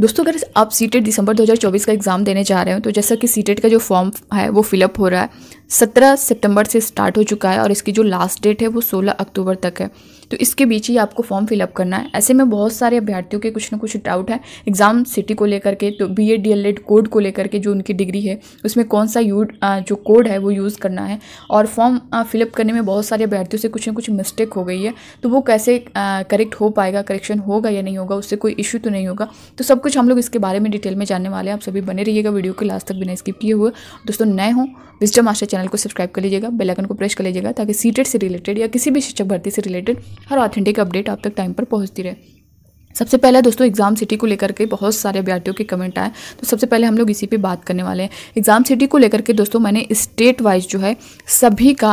दोस्तों अगर आप सीटेट दिसंबर 2024 का एग्ज़ाम देने जा रहे हो तो जैसा कि सीटेट का जो फॉर्म है वो फिलअप हो रहा है 17 सितंबर से स्टार्ट हो चुका है और इसकी जो लास्ट डेट है वो 16 अक्टूबर तक है तो इसके बीच ही आपको फॉर्म फिलअप करना है ऐसे में बहुत सारे अभ्यर्थियों के कुछ ना कुछ डाउट है एग्ज़ाम सिटी को लेकर के तो B Ed D El Ed code को लेकर के जो उनकी डिग्री है उसमें कौन सा यू जो कोड है वो यूज़ करना है और फॉर्म फिलअप करने में बहुत सारे अभ्यर्थियों से कुछ ना कुछ मिस्टेक हो गई है तो वो कैसे करेक्ट हो पाएगा करेक्शन होगा या नहीं होगा उससे कोई इशू तो नहीं होगा तो सब कुछ हम लोग इसके बारे में डिटेल में जानने वाले हैं आप सभी बने रहिएगा वीडियो के लास्ट तक बिना स्किप किए हुए दोस्तों नए हो विजडम मास्टर चैनल को सब्सक्राइब कर लीजिएगा बेल आइकन को प्रेस कर लीजिएगा ताकि सीटेट से रिलेटेड या किसी भी शिक्षक भर्ती से रिलेटेड हर ऑथेंटिक अपडेट आप तक टाइम पर पहुँचती रहे सबसे पहले दोस्तों एग्ज़ाम सिटी को लेकर के बहुत सारे अभ्यर्थियों के कमेंट आए तो सबसे पहले हम लोग इसी पे बात करने वाले हैं एग्ज़ाम सिटी को लेकर के दोस्तों मैंने स्टेट वाइज जो है सभी का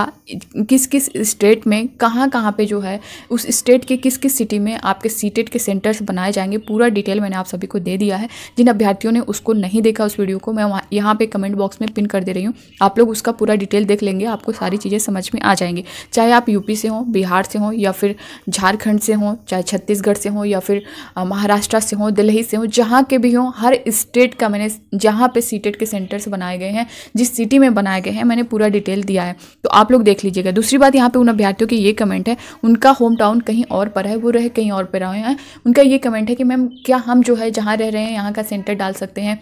किस किस स्टेट में कहाँ कहाँ पे जो है उस स्टेट के किस किस सिटी में आपके सीटेट के सेंटर्स बनाए जाएंगे पूरा डिटेल मैंने आप सभी को दे दिया है जिन अभ्यर्थियों ने उसको नहीं देखा उस वीडियो को मैं वहाँ यहाँ पर कमेंट बॉक्स में पिन कर दे रही हूँ आप लोग उसका पूरा डिटेल देख लेंगे आपको सारी चीज़ें समझ में आ जाएंगी चाहे आप यूपी से हों बिहार से हों या फिर झारखंड से हों चाहे छत्तीसगढ़ से हों या फिर महाराष्ट्र से हों दिल्ली से हों जहाँ के भी हों हर स्टेट का मैंने जहाँ पे सीटेट के सेंटर्स बनाए गए हैं जिस सिटी में बनाए गए हैं मैंने पूरा डिटेल दिया है तो आप लोग देख लीजिएगा दूसरी बात यहाँ पर उन अभ्यर्थियों की ये कमेंट है उनका होम टाउन कहीं और पर है वो रहे कहीं और पर रहे हैं उनका ये कमेंट है कि मैम क्या हम जो है जहाँ रह रहे हैं यहाँ का सेंटर डाल सकते हैं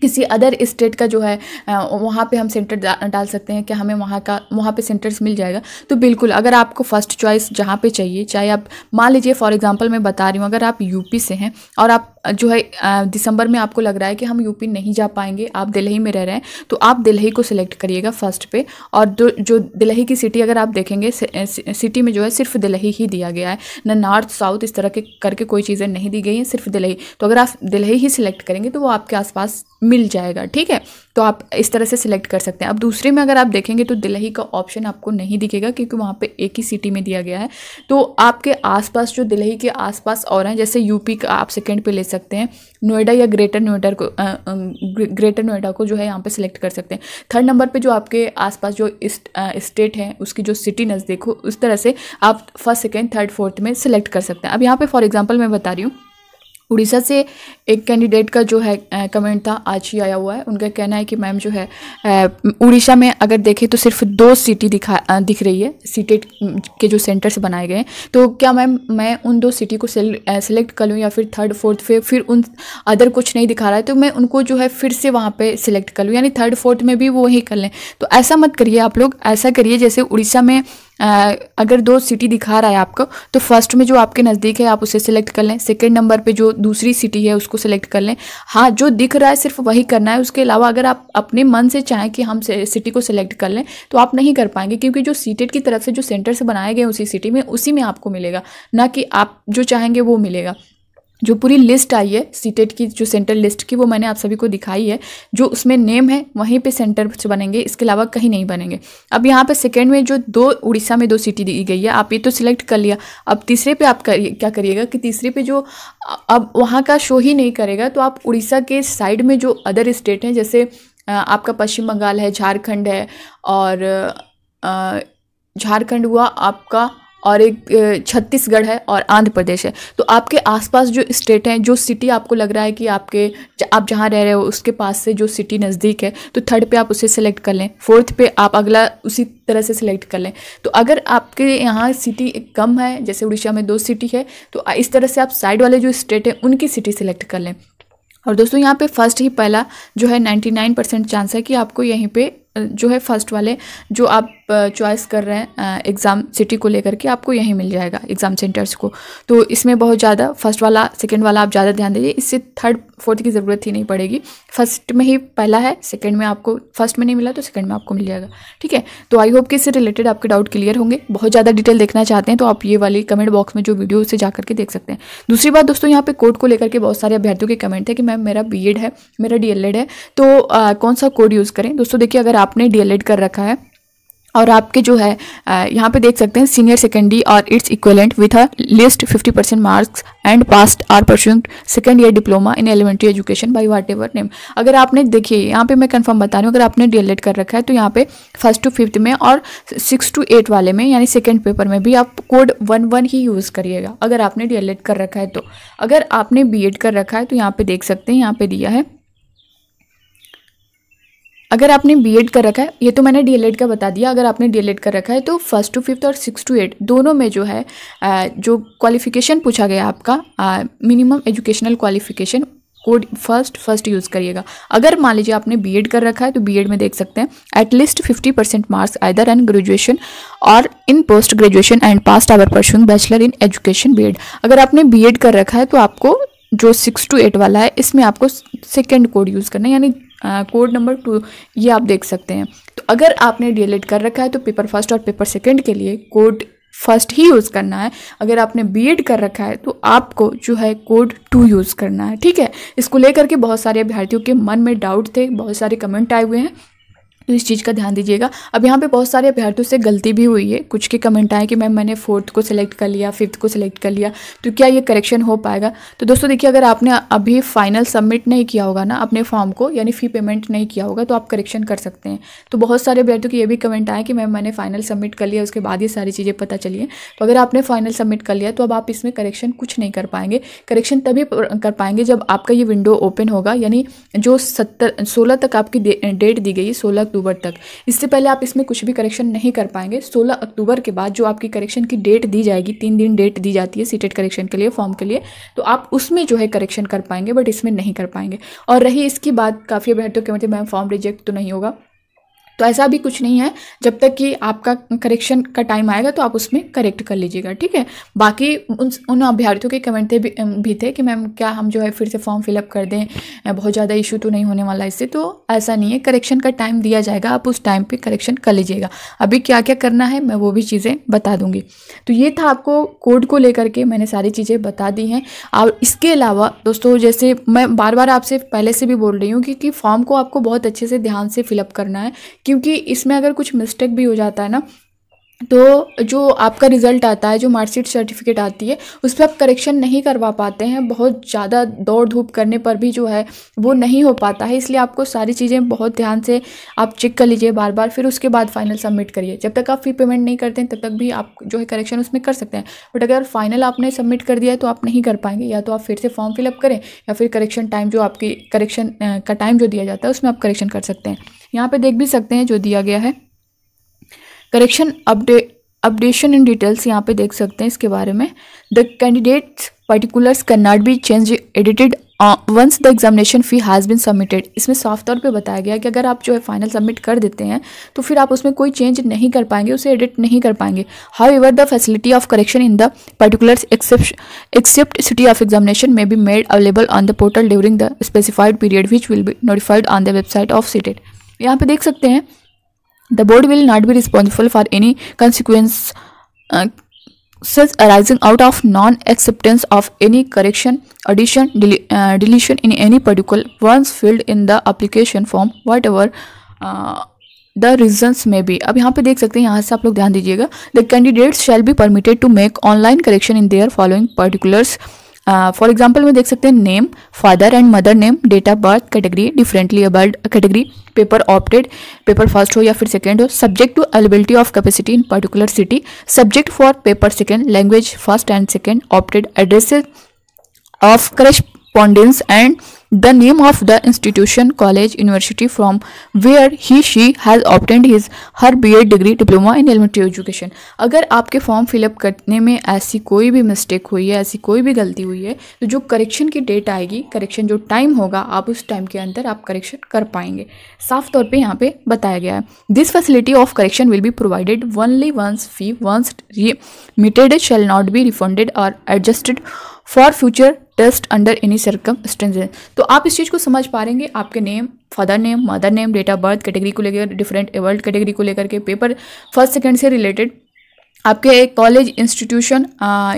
किसी अदर स्टेट का जो है वहाँ पे हम सेंटर डाल सकते हैं कि हमें वहाँ का वहाँ पे सेंटर्स मिल जाएगा तो बिल्कुल अगर आपको फर्स्ट चॉइस जहाँ पे चाहिए चाहे आप मान लीजिए फॉर एग्जांपल मैं बता रही हूँ अगर आप यूपी से हैं और आप जो है दिसंबर में आपको लग रहा है कि हम यूपी नहीं जा पाएंगे आप दिल्ली में रह रहे हैं तो आप दिल्ली को सिलेक्ट करिएगा फर्स्ट पे और जो दिल्ली की सिटी अगर आप देखेंगे सिटी में जो है सिर्फ दिल्ली ही दिया गया है ना नॉर्थ साउथ इस तरह के करके कोई चीज़ें नहीं दी गई हैं सिर्फ दिल्ली तो अगर आप दिल्ली ही सिलेक्ट करेंगे तो वो आपके आसपास मिल जाएगा ठीक है तो आप इस तरह से सिलेक्ट कर सकते हैं अब दूसरे में अगर आप देखेंगे तो दिल्ली का ऑप्शन आपको नहीं दिखेगा क्योंकि वहाँ पे एक ही सिटी में दिया गया है तो आपके आसपास जो दिल्ली के आसपास और हैं जैसे यूपी का आप सेकेंड पे ले सकते हैं नोएडा या ग्रेटर नोएडा को ग्रेटर नोएडा को जो है यहाँ पर सिलेक्ट कर सकते हैं थर्ड नंबर पर जो आपके आसपास जो इस, आ, स्टेट है उसकी जो सिटी नज़दीक हो उस तरह से आप फर्स्ट सेकेंड थर्ड फोर्थ में सिलेक्ट कर सकते हैं अब यहाँ पर फॉर एग्जाम्पल मैं बता रही हूँ उड़ीसा से एक कैंडिडेट का जो है कमेंट था आज ही आया हुआ है उनका कहना है कि मैम जो है उड़ीसा में अगर देखें तो सिर्फ दो सिटी दिखा दिख रही है सीटेट के जो सेंटर्स बनाए गए हैं तो क्या मैम मैं उन दो सिटी को सेलेक्ट कर लूँ या फिर थर्ड फोर्थ फिर फिर उन अदर कुछ नहीं दिखा रहा है तो मैं उनको जो है फिर से वहाँ पर सिलेक्ट कर लूँ यानी थर्ड फोर्थ में भी वो ही कर लें तो ऐसा मत करिए आप लोग ऐसा करिए जैसे उड़ीसा में अगर दो सिटी दिखा रहा है आपको तो फर्स्ट में जो आपके नज़दीक है आप उसे सिलेक्ट कर लें सेकेंड नंबर पर जो दूसरी सिटी है उसको सेलेक्ट कर लें हाँ जो दिख रहा है सिर्फ वही करना है उसके अलावा अगर आप अपने मन से चाहें कि हम सिटी को सिलेक्ट कर लें तो आप नहीं कर पाएंगे क्योंकि जो सीटेड की तरफ से जो सेंटर से बनाए गए उसी सिटी में उसी में आपको मिलेगा ना कि आप जो चाहेंगे वो मिलेगा जो पूरी लिस्ट आई है सीटेट की जो सेंटर लिस्ट की वो मैंने आप सभी को दिखाई है जो उसमें नेम है वहीं पे सेंटर बनेंगे इसके अलावा कहीं नहीं बनेंगे अब यहाँ पे सेकंड में जो दो उड़ीसा में दो सिटी दी गई है आप ये तो सिलेक्ट कर लिया अब तीसरे पे आप करिए क्या करिएगा कि तीसरे पे जो अब वहाँ का शो ही नहीं करेगा तो आप उड़ीसा के साइड में जो अदर स्टेट हैं जैसे आपका पश्चिम बंगाल है झारखंड है और झारखंड हुआ आपका और एक छत्तीसगढ़ है और आंध्र प्रदेश है तो आपके आसपास जो स्टेट हैं जो सिटी आपको लग रहा है कि आपके आप जहाँ रह रहे हो उसके पास से जो सिटी नज़दीक है तो थर्ड पे आप उसे सेलेक्ट कर लें फोर्थ पे आप अगला उसी तरह से सिलेक्ट कर लें तो अगर आपके यहाँ सिटी कम है जैसे उड़ीसा में दो सिटी है तो इस तरह से आप साइड वाले जो स्टेट हैं उनकी सिटी सेलेक्ट कर लें और दोस्तों यहाँ पे फर्स्ट ही पहला जो है 99 परसेंट चांस है कि आपको यहीं पे जो है फर्स्ट वाले जो आप चॉइस कर रहे हैं एग्ज़ाम सिटी को लेकर के आपको यहीं मिल जाएगा एग्ज़ाम सेंटर्स को तो इसमें बहुत ज़्यादा फर्स्ट वाला सेकेंड वाला आप ज़्यादा ध्यान दीजिए इससे थर्ड फोर्थ की ज़रूरत ही नहीं पड़ेगी फर्स्ट में ही पहला है सेकेंड में आपको फर्स्ट में नहीं मिला तो सेकेंड में आपको मिल जाएगा ठीक है तो आई होप कि इससे रिलेटेड आपके डाउट क्लियर होंगे बहुत ज़्यादा डिटेल देखना चाहते हैं तो आप ये वाली कमेंट बॉक्स में जो वीडियो उसे जा करके देख सकते हैं दूसरी बात दोस्तों यहाँ पर कोर्ट को लेकर के बहुत सारे अभ्यर्थियों के कमेंट थे कि मैम मेरा बी है मेरा डी है तो कौन सा कोड यूज़ करें दोस्तों देखिए अगर आपने डीएलएड कर रखा है और आपके जो है यहाँ पे देख सकते हैं सीनियर सेकेंडरी और its equivalent with a least 50 percent marks and passed or percent second year diploma in elementary education by whatever name अगर आपने देखिए यहाँ पे मैं कंफर्म बता रही हूँ अगर आपने डी कर रखा है तो यहाँ पे फर्स्ट टू फिफ्थ में और सिक्स टू एट वाले में यानी सेकेंड पेपर में भी आप कोड वन वन ही यूज़ करिएगा अगर आपने डी कर रखा है तो अगर आपने बी कर रखा है तो यहाँ पर देख सकते हैं यहाँ पर दिया है अगर आपने एड कर रखा है ये तो मैंने डी का बता दिया अगर आपने डी कर रखा है तो फर्स्ट टू फिफ्थ और सिक्स टू एट दोनों में जो है जो क्वालिफिकेशन पूछा गया आपका minimum educational qualification code first first use करिएगा अगर मान लीजिए आपने बी कर रखा है तो बी में देख सकते हैं at least fifty percent marks either and graduation और in post graduation and passed or pursuing bachelor in education B अगर आपने बी कर रखा है तो आपको जो सिक्स टू एट वाला है इसमें आपको सेकेंड कोड यूज़ करना है यानी कोड नंबर टू ये आप देख सकते हैं तो अगर आपने डी कर रखा है तो पेपर फर्स्ट और पेपर सेकेंड के लिए कोड फर्स्ट ही यूज़ करना है अगर आपने बीएड कर रखा है तो आपको जो है कोड टू यूज़ करना है ठीक है इसको लेकर के बहुत सारे अभ्यर्थियों के मन में डाउट थे बहुत सारे कमेंट आए हुए हैं तो इस चीज़ का ध्यान दीजिएगा अब यहाँ पे बहुत सारे अभ्यर्थियों से गलती भी हुई है कुछ के कमेंट आए कि मैम मैंने फोर्थ को सिलेक्ट कर लिया फिफ्थ को सिलेक्ट कर लिया तो क्या ये करेक्शन हो पाएगा तो दोस्तों देखिए अगर आपने अभी फाइनल सबमिट नहीं किया होगा ना अपने फॉर्म को यानी फ़ी पेमेंट नहीं किया होगा तो आप करेक्शन कर सकते हैं तो बहुत सारे अभ्यर्थियों के ये भी कमेंट आए कि मैम मैंने फाइनल सबमिट कर लिया उसके बाद ये सारी चीज़ें पता चली हैं तो अगर आपने फाइनल सबमिट कर लिया तो अब आप इसमें करेक्शन कुछ नहीं कर पाएंगे करेक्शन तभी कर पाएंगे जब आपका ये विंडो ओपन होगा यानी जो सत्तर सोलह तक आपकी डेट दी गई सोलह अक्टूबर तक इससे पहले आप इसमें कुछ भी करेक्शन नहीं कर पाएंगे 16 अक्टूबर के बाद जो आपकी करेक्शन की डेट दी जाएगी तीन दिन डेट दी जाती है सीटेड करेक्शन के लिए फॉर्म के लिए तो आप उसमें जो है करेक्शन कर पाएंगे बट इसमें नहीं कर पाएंगे और रही इसकी बात काफ़ी बेहतर कमेटी मतलब मैम फॉर्म रिजेक्ट तो नहीं होगा तो ऐसा भी कुछ नहीं है जब तक कि आपका करेक्शन का टाइम आएगा तो आप उसमें करेक्ट कर लीजिएगा ठीक है बाकी उन उन अभ्यर्थियों के कमेंट भी, भी थे कि मैम क्या हम जो है फिर से फॉर्म फिलअप कर दें बहुत ज़्यादा इशू तो नहीं होने वाला इससे तो ऐसा नहीं है करेक्शन का टाइम दिया जाएगा आप उस टाइम पर करेक्शन कर लीजिएगा अभी क्या क्या करना है मैं वो भी चीज़ें बता दूँगी तो ये था आपको कोड को लेकर के मैंने सारी चीज़ें बता दी हैं और इसके अलावा दोस्तों जैसे मैं बार बार आपसे पहले से भी बोल रही हूँ कि, कि फॉर्म को आपको बहुत अच्छे से ध्यान से फिलअप करना है कि क्योंकि इसमें अगर कुछ मिस्टेक भी हो जाता है ना तो जो आपका रिज़ल्ट आता है जो मार्कशीट सर्टिफिकेट आती है उस पर आप करेक्शन नहीं करवा पाते हैं बहुत ज़्यादा दौड़ धूप करने पर भी जो है वो नहीं हो पाता है इसलिए आपको सारी चीज़ें बहुत ध्यान से आप चेक कर लीजिए बार बार फिर उसके बाद फाइनल सबमिट करिए जब तक आप फी पेमेंट नहीं करते हैं तब तक भी आप जो है करेक्शन उसमें कर सकते हैं बट अगर फाइनल आपने सबमिट कर दिया है तो आप नहीं कर पाएंगे या तो आप फिर से फॉर्म फिलअप करें या फिर करेक्शन टाइम जो आपकी करेक्शन का टाइम जो दिया जाता है उसमें आप करेक्शन कर सकते हैं यहाँ पे देख भी सकते हैं जो दिया गया है करेक्शन अपडे अपडेशन इन डिटेल्स यहाँ पे देख सकते हैं इसके बारे में the candidates particulars cannot be change edited once the examination fee has been submitted इसमें साफ तौर पे बताया गया कि अगर आप जो है फाइनल सबमिट कर देते हैं तो फिर आप उसमें कोई चेंज नहीं कर पाएंगे उसे एडिट नहीं कर पाएंगे however the facility of correction in the particulars except city of examination may be made available on the portal during the specified period which will be notified on the website of CTET यहाँ पे देख सकते हैं the board will not be responsible for any consequences arising out of non acceptance of any correction addition deletion in any particular once filled in the application form whatever the reason में भी अब यहाँ पे देख सकते हैं यहाँ से आप लोग ध्यान दीजिएगा the candidate shall be permitted to make online correction in their following particulars for example में देख सकते हैं name father and mother name date of birth category differently abled category paper opted paper first हो या फिर second हो subject to availability of capacity in particular city subject for paper second language first and second opted address of correspondence and the name of the institution college university from where he she has obtained his her B Ed degree diploma in elementary education अगर आपके form fill up करने में ऐसी कोई भी mistake हुई है ऐसी कोई भी गलती हुई है तो जो करेक्शन की डेट आएगी करेक्शन जो टाइम होगा आप उस टाइम के अंदर आप करेक्शन कर पाएंगे साफ तौर पर यहाँ पे बताया गया है this facility of correction will be provided only once fee once remitted shall not be refunded और adjusted for future test under any सरकम तो आप इस चीज़ को समझ पा रहेंगे आपके name father name mother name date of birth category को लेकर डिफरेंट एवर्ल्ड कैटेगरी को लेकर के पेपर फर्स्ट सेकेंड से रिलेटेड आपके कॉलेज इंस्टीट्यूशन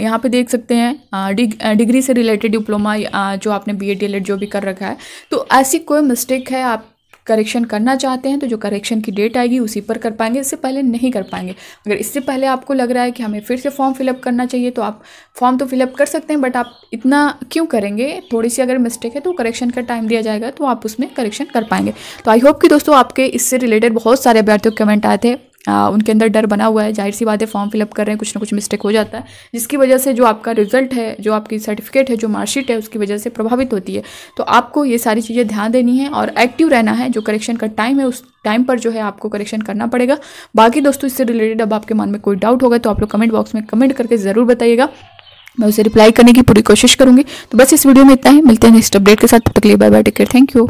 यहाँ पे देख सकते हैं डिग, डिग्री से रिलेटेड डिप्लोमा जो आपने बी एड e जो भी कर रखा है तो ऐसी कोई मिस्टेक है आप करेक्शन करना चाहते हैं तो जो करेक्शन की डेट आएगी उसी पर कर पाएंगे इससे पहले नहीं कर पाएंगे अगर इससे पहले आपको लग रहा है कि हमें फिर से फॉर्म फिलअप करना चाहिए तो आप फॉर्म तो फिलअप कर सकते हैं बट आप इतना क्यों करेंगे थोड़ी सी अगर मिस्टेक है तो करेक्शन का टाइम दिया जाएगा तो आप उसमें करेक्शन कर पाएंगे तो आई होप कि दोस्तों आपके इससे रिलेटेड बहुत सारे अभ्यर्थियों कमेंट आए थे आ, उनके अंदर डर बना हुआ है जाहिर सी बात है फॉर्म फिलअप कर रहे हैं कुछ ना कुछ मिस्टेक हो जाता है जिसकी वजह से जो आपका रिजल्ट है जो आपकी सर्टिफिकेट है जो मार्कशीट है उसकी वजह से प्रभावित होती है तो आपको ये सारी चीज़ें ध्यान देनी है और एक्टिव रहना है जो करेक्शन का टाइम है उस टाइम पर जो है आपको करेक्शन करना पड़ेगा बाकी दोस्तों इससे रिलेटेड अब आपके मन में कोई डाउट होगा तो आप लोग कमेंट बॉक्स में कमेंट करके ज़रूर बताइएगा मैं उसे रिप्लाई करने की पूरी कोशिश करूँगी तो बस इस वीडियो में इतना ही मिलते हैं नेक्स्ट अपडेट के साथ तब तक लिए bye bye take care thank you